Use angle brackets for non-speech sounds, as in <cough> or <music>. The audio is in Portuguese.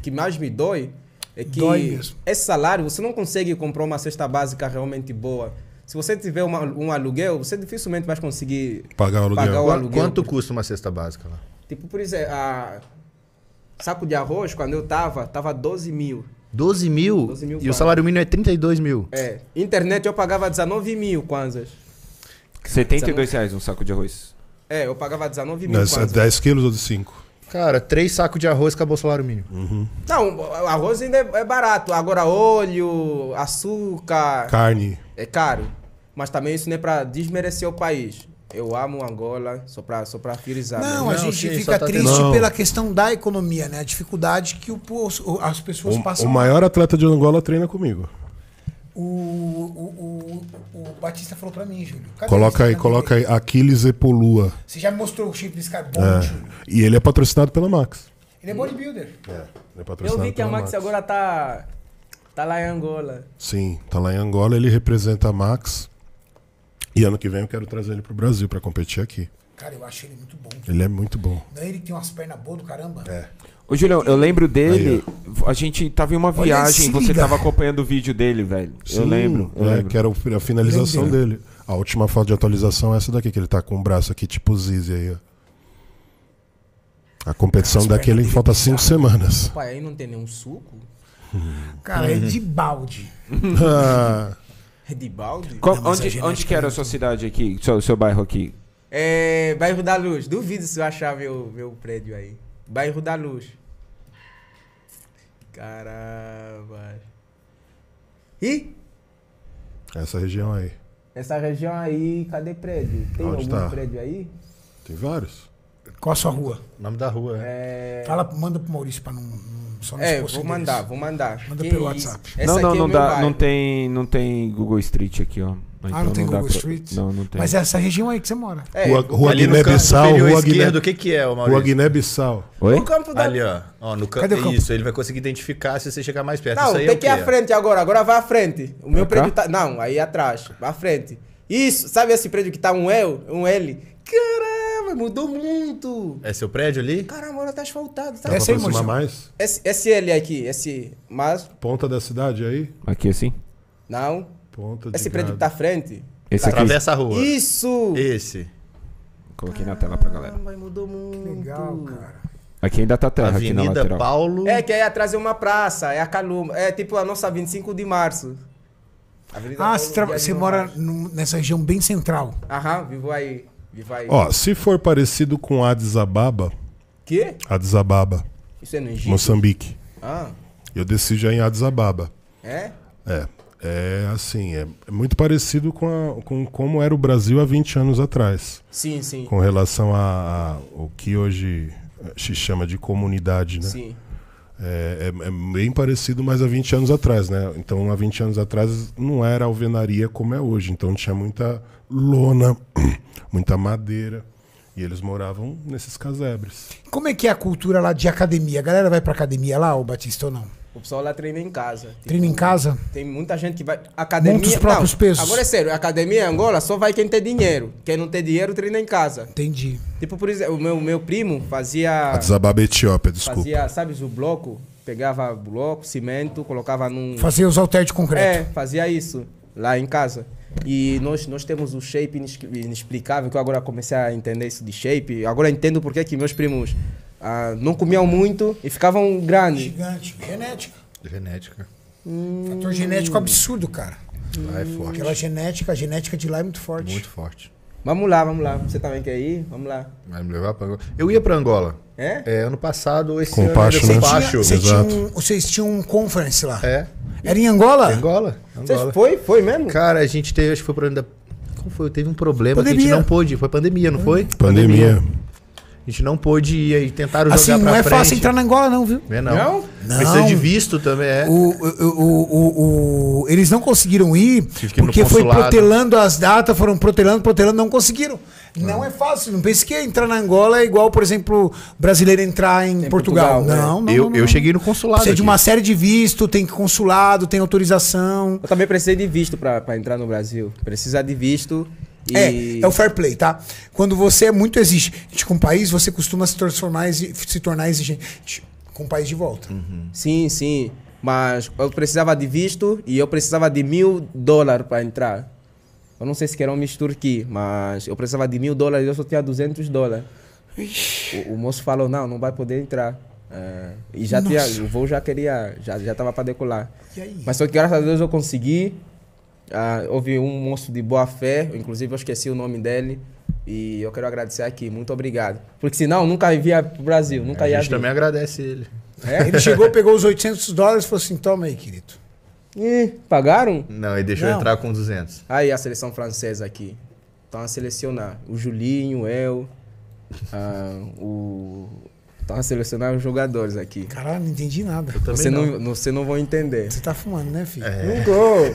que mais me dói é que esse é salário você não consegue comprar uma cesta básica realmente boa. Se você tiver uma, um aluguel, você dificilmente vai conseguir pagar o aluguel. Pagar o aluguel Quanto custa uma cesta básica lá? Tipo, por exemplo, a... saco de arroz, quando eu tava, tava 12 mil. 12 mil? 12 mil e o salário mínimo é 32 mil. É. Internet eu pagava 19 mil kwanzas. 72 19... reais um saco de arroz. É, eu pagava 19 mil Mas, é 10 quilos ou de 5? Cara, três sacos de arroz acabou o salário mínimo. Uhum. Não, arroz ainda é, é, barato. Agora óleo, açúcar. Carne. É caro. Mas também isso não é pra desmerecer o país. Eu amo Angola, só para só pra frisar. Não, a gente fica tá triste tendo... pela questão da economia, né? A dificuldade que o, as pessoas o, passam. O maior atleta de Angola treina comigo o, o, o, Batista falou pra mim, Júlio. Coloca aí, coloca aí. Aquiles Epolua. Você já me mostrou o chip desse cara bom, é. Júlio? E ele é patrocinado pela Max. Ele é bodybuilder. É, ele é patrocinado Eu vi que a Max, Max agora tá, tá lá em Angola. Sim, tá lá em Angola. Ele representa a Max. E ano que vem eu quero trazer ele pro Brasil para competir aqui. Cara, eu acho ele muito bom. Cara. Ele é muito bom. Não é ele que tem umas pernas boas do caramba? É. Ô, Julião, eu lembro dele. Aí, a gente tava em uma Olha, viagem, você liga. tava acompanhando o vídeo dele, velho. Sim, eu lembro. Eu é, lembro. que era a finalização dele. A última foto de atualização é essa daqui, que ele tá com o braço aqui, tipo Zizi aí, ó. A competição Cara, daquele falta cinco é cara. semanas. Pai, aí não tem nenhum suco? Cara, uhum. é de balde. <laughs> É de balde? Qual, onde é onde que era a né? sua cidade aqui, seu, seu bairro aqui? É, bairro da Luz. Duvido se eu achar meu, meu prédio aí. Bairro da Luz. Caramba. E? Essa região aí. Essa região aí, cadê prédio? Tem Onde algum tá? prédio aí? Tem vários. Qual a sua rua? O nome da rua, né? é. Fala, manda pro Maurício pra não. não só não é, vou mandar, vou mandar. Manda que pelo isso? WhatsApp. Essa não, não, é não, é dá, não, tem, não tem Google Street aqui, ó. Ah, então ah, não tem não Google pra... Street? Não, não tem. Mas é essa região aí que você mora. É, rua, rua Guiné-Bissau. Rua Guiné... O que, que é, o Maurício? Rua Guiné-Bissau. Oi? No campo da... Ali, ó. ó no campo. Isso, campo? ele vai conseguir identificar se você chegar mais perto. Não, é tem é que ir à frente agora. Agora vai à frente. O meu prédio tá... Não, aí atrás. Vai à frente. Isso, sabe esse prédio que tá um L? Um L? Caramba, mudou muito. É seu prédio ali? Caramba, agora tá asfaltado. Tá? Essa aí, mais? Esse, esse L aqui, esse... Mas... Ponta da cidade aí? Aqui, assim? Não. Ponta Esse prédio que tá à frente? Esse aqui. Atravessa a rua. Isso! Esse. Coloquei na tela pra galera. Mas mudou muito. Que legal, cara. Aqui ainda tá terra, Avenida aqui na lateral. Paulo... É, que aí atrás é uma praça, é a Caluma. É tipo a nossa 25 de março. Avenida ah, Paulo, você mora nessa região bem central. Aham, vivo aí. Vivo aí. Ó, se for parecido com Addis Ababa... Que? Addis Ababa. Isso é no Egito? Moçambique. Ah. Eu desci já em Addis Ababa. É? É é assim, é muito parecido com, a, com como era o Brasil há 20 anos atrás. Sim, sim. Com relação a, a o que hoje eh, se chama de comunidade, né? Sim. É, é, é, bem parecido, mas há 20 anos atrás, né? Então, há 20 anos atrás não era alvenaria como é hoje. Então, tinha muita lona, <coughs> muita madeira. E eles moravam nesses casebres. Como é que é a cultura lá de academia? A galera vai pra academia lá, o Batista, ou não? O pessoal lá treina em casa. Tipo, treina em casa? Tem muita gente que vai. Academia. muitos próprios não, pesos. Agora é sério, academia em Angola só vai quem tem dinheiro. Quem não tem dinheiro treina em casa. Entendi. Tipo, por exemplo, o meu, meu primo fazia. Desababa Etiópia, desculpa. Fazia, sabes, o bloco. Pegava bloco, cimento, colocava num. Fazia os halteres de concreto. É, fazia isso. Lá em casa. E nós, nós temos o shape inexplicável, que eu agora comecei a entender isso de shape. Agora entendo porque que meus primos ah, não comiam muito e ficavam grandes. Gigante. Genética. Genética. Hum. Fator genético absurdo, cara. Lá é forte. Aquela genética, a genética de lá é muito forte. Muito forte. Vamos lá, vamos lá. Você também quer ir? Vamos lá. Vai me levar pra Angola. Eu ia pra Angola. É? é ano passado, esse Compacho, ano. Compacho, né? Você tinha, Exato. Tinha um, vocês tinham um conference lá. É. Era em Angola? É Angola. Angola. foi? Foi mesmo? Cara, a gente teve, acho que foi pra... Como foi? Teve um problema pandemia. que a gente não pôde. Foi pandemia, não foi? Pandemia. pandemia. A gente não pôde ir e tentaram assim, jogar pra frente. Assim, não é fácil entrar na Angola não, viu? É não. não? não. Precisa de visto também, é. O, o, o, eles não conseguiram ir Fiquei porque foi protelando as datas, foram protelando, protelando, não conseguiram. Não, não é fácil, não pense que entrar na Angola é igual, por exemplo, brasileiro entrar em, Portugal. Portugal. Né? Não, não, eu, não, Eu cheguei no consulado. Precisa de uma série de visto, tem consulado, tem autorização. Eu também precisei de visto para entrar no Brasil. precisa de visto e... É, é o fair play, tá? Quando você é muito exigente com o país, você costuma se transformar, se tornar exigente com o país de volta. Uhum. Sim, sim. Mas eu precisava de visto e eu precisava de mil dólares para entrar. Eu não sei se era um mistura aqui, mas eu precisava de mil dólares e eu só tinha 200 dólares. O, o, moço falou, não, não vai poder entrar. É, e já Nossa. tinha, o voo já queria, já, já para decolar. Mas só que graças a Deus eu consegui ah, houve um monstro de boa fé, inclusive eu esqueci o nome dele. E eu quero agradecer aqui, muito obrigado. Porque senão nunca ia pro Brasil, nunca a ia. A gente vir. também agradece ele. É? Ele chegou, pegou os 800 dólares e falou assim: toma aí, querido. E pagaram? Não, ele deixou Não. entrar com 200. Aí a seleção francesa aqui. Estão tá a selecionar o Julinho, eu, ah, o Tava tá selecionando os jogadores aqui. Caralho, não entendi nada. Você não, não. você não vão entender. Você tá fumando, né, filho? É. Não gol!